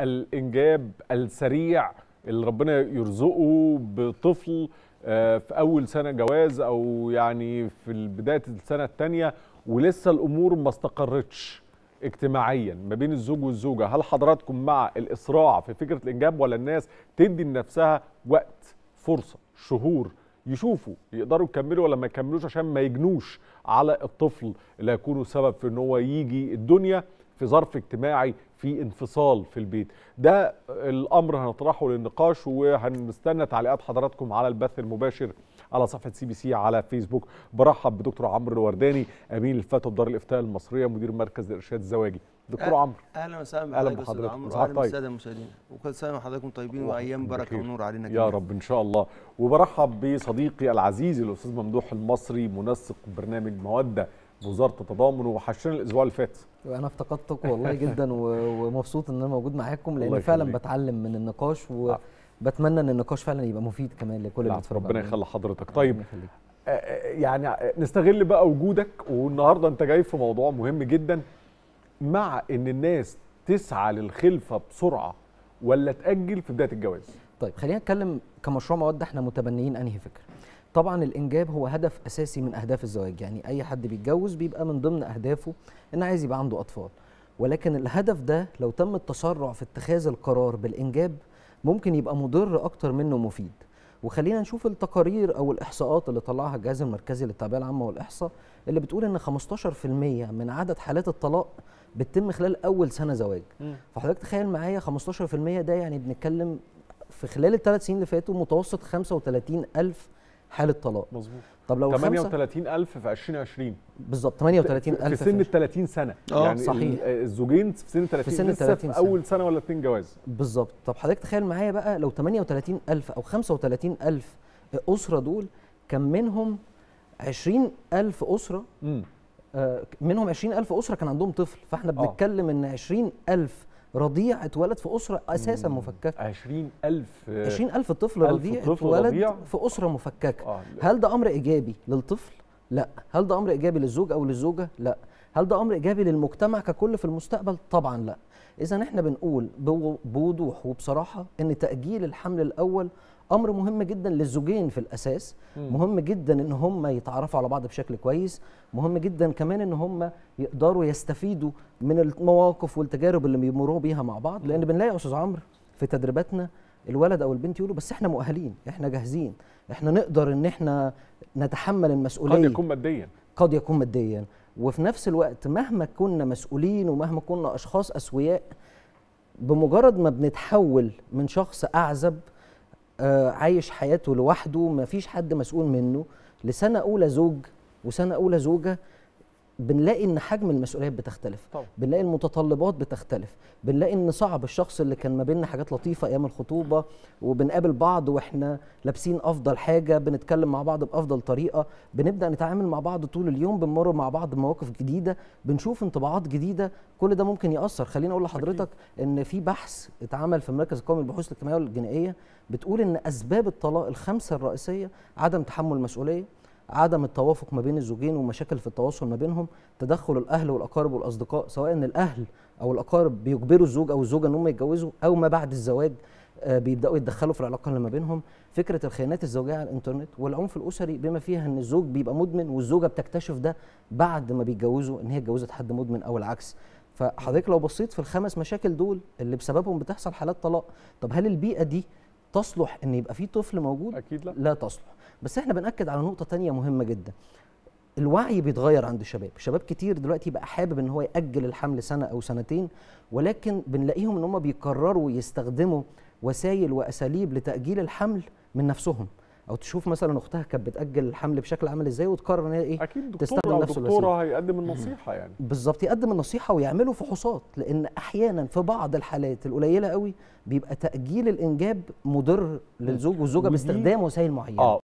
الانجاب السريع اللي ربنا يرزقه بطفل آه، في اول سنه جواز او يعني في بدايه السنه الثانيه ولسه الامور ما استقرتش اجتماعيا ما بين الزوج والزوجه هل حضراتكم مع الاسراع في فكره الانجاب ولا الناس تدي لنفسها وقت فرصه شهور يشوفوا يقدروا يكملوا ولا ما يكملوش عشان ما يجنوش على الطفل اللي هيكونوا سبب في ان هو يجي الدنيا في ظرف اجتماعي في انفصال في البيت ده الامر هنطرحه للنقاش وهنستنى تعليقات حضراتكم على البث المباشر على صفحه سي بي سي على فيسبوك برحب بدكتور عمرو الورداني امين الفتوى بدار الافتاء المصريه مدير مركز الارشاد الزواجي دكتور عمرو اهلا وسهلا اهلا بحضرتك طيب. الساده المشاهدين وكل سنه وحضراتكم طيبين وايام بركه ونور علينا جميعا يا رب ان شاء الله وبرحب بصديقي العزيز الاستاذ ممدوح المصري منسق برنامج موده وزاره التضامن وحشنا الاسبوع اللي فات انا افتقدتك والله جدا ومبسوط ان انا موجود معاكم لان فعلا بتعلم من النقاش وبتمنى نعم. ان النقاش فعلا يبقى مفيد كمان لكل نعم. اللي بيتفرج ربنا يخلي حضرتك طيب آه، آه، يعني نستغل بقى وجودك والنهارده انت جاي في موضوع مهم جدا مع ان الناس تسعى للخلفه بسرعه ولا تاجل في بدايه الجواز طيب خلينا نتكلم كمشروع مواد احنا متبنيين انهي فكره طبعا الانجاب هو هدف اساسي من اهداف الزواج يعني اي حد بيتجوز بيبقى من ضمن اهدافه ان عايز يبقى عنده اطفال ولكن الهدف ده لو تم التسرع في اتخاذ القرار بالانجاب ممكن يبقى مضر اكتر منه مفيد وخلينا نشوف التقارير او الاحصاءات اللي طلعها الجهاز المركزي للتعبئه العامه والاحصاء اللي بتقول ان 15% من عدد حالات الطلاق بتتم خلال اول سنه زواج فحضرتك تخيل معايا 15% ده يعني بنتكلم في خلال الثلاث سنين اللي فاتوا متوسط 35000 حاله طلاق مظبوط طب لو 38000 في 2020 بالظبط 38000 في سن ال 30 سنه آه. يعني صحيح آه، الزوجين في سن 30 في سن 30 سنة. اول سنه ولا اثنين جواز بالظبط طب حضرتك تخيل معايا بقى لو 38000 او 35000 اسره دول كان منهم 20000 اسره امم منهم 20000 اسره كان عندهم طفل فاحنا آه. بنتكلم ان 20000 رضيع اتولد في اسره اساسا مفككه 20000 20000 آه، طفل رضيع اتولد رضيع. في اسره مفككه آه هل ده امر ايجابي للطفل لا هل ده امر ايجابي للزوج او للزوجه لا هل ده امر ايجابي للمجتمع ككل في المستقبل طبعا لا اذا احنا بنقول بوضوح وبصراحه ان تاجيل الحمل الاول امر مهم جدا للزوجين في الاساس مهم جدا ان هم يتعرفوا على بعض بشكل كويس مهم جدا كمان ان هم يقدروا يستفيدوا من المواقف والتجارب اللي بيمروا بيها مع بعض لان بنلاقي يا استاذ عمرو في تدريباتنا الولد او البنت يقولوا بس احنا مؤهلين احنا جاهزين احنا نقدر ان احنا نتحمل المسؤوليه قد يكون ماديا قد يكون ماديا وفي نفس الوقت مهما كنا مسؤولين ومهما كنا اشخاص اسوياء بمجرد ما بنتحول من شخص اعزب آه، عايش حياته لوحده مفيش حد مسؤول منه لسنه اولى زوج وسنه اولى زوجه بنلاقي ان حجم المسؤوليات بتختلف طبعا. بنلاقي المتطلبات بتختلف بنلاقي ان صعب الشخص اللي كان ما بيننا حاجات لطيفه ايام الخطوبه وبنقابل بعض واحنا لابسين افضل حاجه بنتكلم مع بعض بافضل طريقه بنبدا نتعامل مع بعض طول اليوم بنمر مع بعض مواقف جديده بنشوف انطباعات جديده كل ده ممكن ياثر خليني اقول لحضرتك ان في بحث اتعمل في المركز القومي للبحوث الاجتماعيه والجنائيه بتقول ان اسباب الطلاق الخمسه الرئيسيه عدم تحمل المسؤوليه عدم التوافق ما بين الزوجين ومشاكل في التواصل ما بينهم تدخل الاهل والاقارب والاصدقاء سواء ان الاهل او الاقارب بيجبروا الزوج او الزوجه ان هم يتجوزوا او ما بعد الزواج آه، بيبداوا يتدخلوا في العلاقه اللي ما بينهم فكره الخيانات الزوجيه على الانترنت والعنف الاسري بما فيها ان الزوج بيبقى مدمن والزوجه بتكتشف ده بعد ما بيتجوزوا ان هي اتجوزت حد مدمن او العكس فحضرتك لو بصيت في الخمس مشاكل دول اللي بسببهم بتحصل حالات طلاق طب هل البيئه دي تصلح ان يبقى في طفل موجود اكيد لا لا تصلح بس احنا بناكد على نقطه تانية مهمه جدا الوعي بيتغير عند الشباب شباب كتير دلوقتي بقى حابب ان هو ياجل الحمل سنه او سنتين ولكن بنلاقيهم ان هم بيقرروا يستخدموا وسائل واساليب لتاجيل الحمل من نفسهم او تشوف مثلا اختها كانت بتاجل الحمل بشكل عامل ازاي وتقرر ان هي ايه اكيد دكتور او دكتوره هيقدم النصيحه يعني بالظبط يقدم النصيحه ويعملوا فحوصات لان احيانا في بعض الحالات القليله قوي بيبقى تاجيل الانجاب مضر للزوج والزوجه باستخدام وسائل معينه آه.